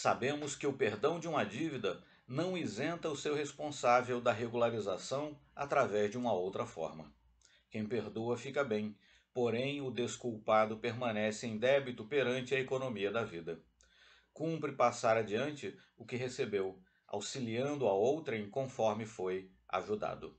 Sabemos que o perdão de uma dívida não isenta o seu responsável da regularização através de uma outra forma. Quem perdoa fica bem, porém o desculpado permanece em débito perante a economia da vida. Cumpre passar adiante o que recebeu, auxiliando a outrem conforme foi ajudado.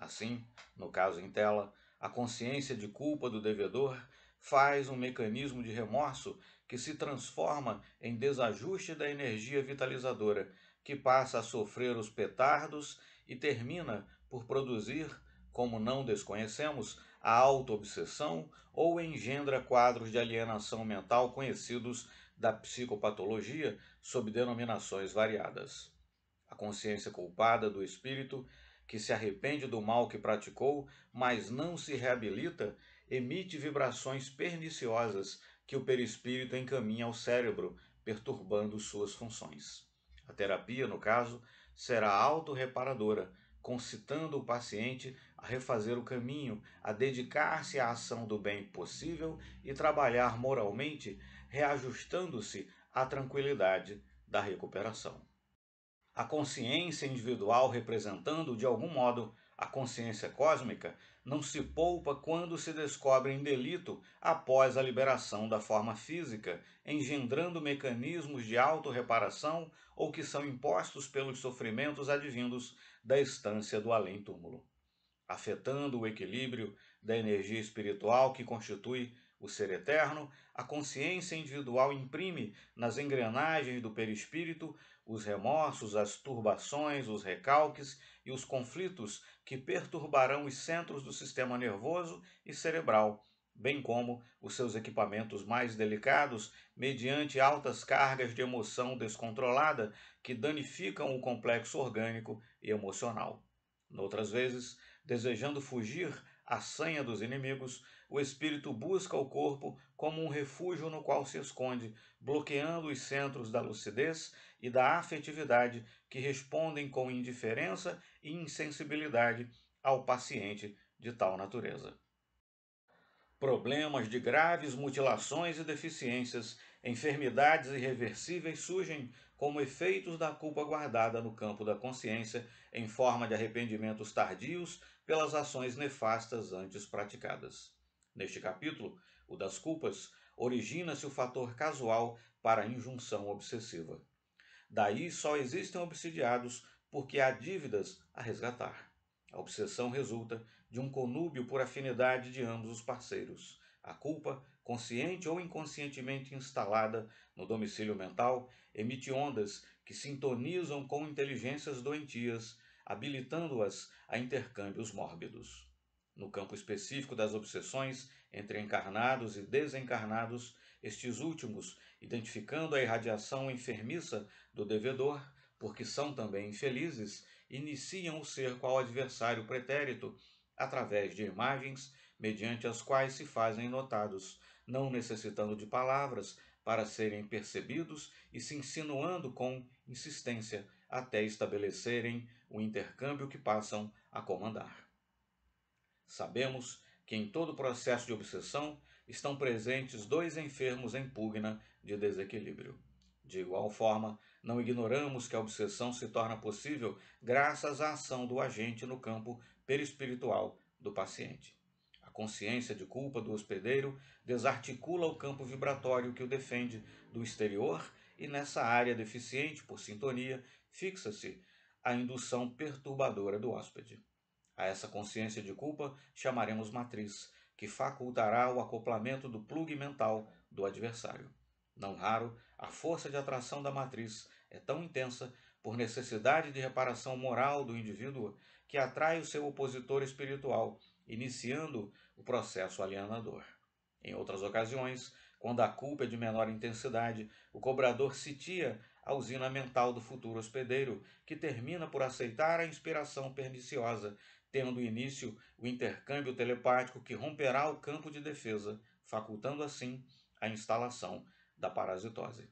Assim, no caso em tela, a consciência de culpa do devedor faz um mecanismo de remorso que se transforma em desajuste da energia vitalizadora, que passa a sofrer os petardos e termina por produzir, como não desconhecemos, a autoobsessão ou engendra quadros de alienação mental conhecidos da psicopatologia sob denominações variadas. A consciência culpada do espírito, que se arrepende do mal que praticou, mas não se reabilita, emite vibrações perniciosas que o perispírito encaminha ao cérebro, perturbando suas funções. A terapia, no caso, será autorreparadora, concitando o paciente a refazer o caminho, a dedicar-se à ação do bem possível e trabalhar moralmente, reajustando-se à tranquilidade da recuperação. A consciência individual representando, de algum modo, a consciência cósmica não se poupa quando se descobre em delito após a liberação da forma física, engendrando mecanismos de autorreparação ou que são impostos pelos sofrimentos advindos da estância do além-túmulo, afetando o equilíbrio da energia espiritual que constitui o ser eterno, a consciência individual imprime nas engrenagens do perispírito os remorsos, as turbações, os recalques e os conflitos que perturbarão os centros do sistema nervoso e cerebral, bem como os seus equipamentos mais delicados, mediante altas cargas de emoção descontrolada que danificam o complexo orgânico e emocional. Noutras vezes, desejando fugir a sanha dos inimigos, o espírito busca o corpo como um refúgio no qual se esconde, bloqueando os centros da lucidez e da afetividade que respondem com indiferença e insensibilidade ao paciente de tal natureza. Problemas de graves mutilações e deficiências Enfermidades irreversíveis surgem como efeitos da culpa guardada no campo da consciência, em forma de arrependimentos tardios pelas ações nefastas antes praticadas. Neste capítulo, o das culpas, origina-se o fator casual para a injunção obsessiva. Daí só existem obsidiados porque há dívidas a resgatar. A obsessão resulta de um conúbio por afinidade de ambos os parceiros a culpa, consciente ou inconscientemente instalada no domicílio mental, emite ondas que sintonizam com inteligências doentias, habilitando-as a intercâmbios mórbidos. No campo específico das obsessões entre encarnados e desencarnados, estes últimos, identificando a irradiação enfermiça do devedor, porque são também infelizes, iniciam o cerco ao adversário pretérito através de imagens mediante as quais se fazem notados, não necessitando de palavras para serem percebidos e se insinuando com insistência até estabelecerem o intercâmbio que passam a comandar. Sabemos que em todo o processo de obsessão estão presentes dois enfermos em pugna de desequilíbrio. De igual forma, não ignoramos que a obsessão se torna possível graças à ação do agente no campo perispiritual do paciente consciência de culpa do hospedeiro desarticula o campo vibratório que o defende do exterior e nessa área deficiente, por sintonia, fixa-se a indução perturbadora do hóspede. A essa consciência de culpa chamaremos matriz, que facultará o acoplamento do plugue mental do adversário. Não raro, a força de atração da matriz é tão intensa por necessidade de reparação moral do indivíduo que atrai o seu opositor espiritual iniciando o processo alienador. Em outras ocasiões, quando a culpa é de menor intensidade, o cobrador citia a usina mental do futuro hospedeiro, que termina por aceitar a inspiração perniciosa, tendo início o intercâmbio telepático que romperá o campo de defesa, facultando assim a instalação da parasitose.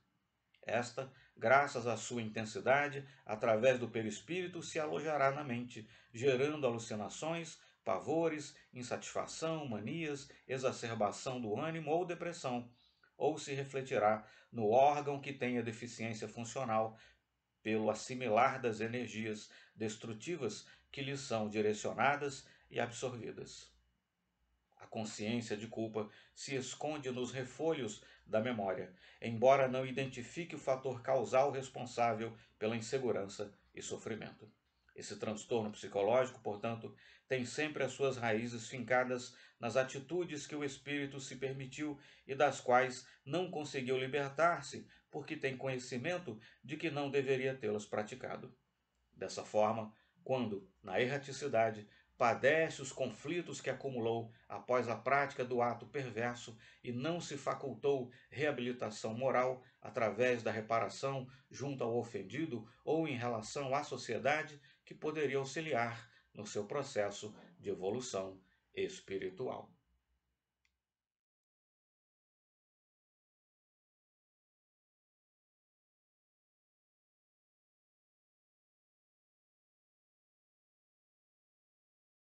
Esta, graças à sua intensidade, através do perispírito se alojará na mente, gerando alucinações pavores, insatisfação, manias, exacerbação do ânimo ou depressão, ou se refletirá no órgão que tenha deficiência funcional pelo assimilar das energias destrutivas que lhe são direcionadas e absorvidas. A consciência de culpa se esconde nos refolhos da memória, embora não identifique o fator causal responsável pela insegurança e sofrimento. Esse transtorno psicológico, portanto, tem sempre as suas raízes fincadas nas atitudes que o espírito se permitiu e das quais não conseguiu libertar-se porque tem conhecimento de que não deveria tê-las praticado. Dessa forma, quando, na erraticidade, padece os conflitos que acumulou após a prática do ato perverso e não se facultou reabilitação moral através da reparação junto ao ofendido ou em relação à sociedade, que poderia auxiliar no seu processo de evolução espiritual.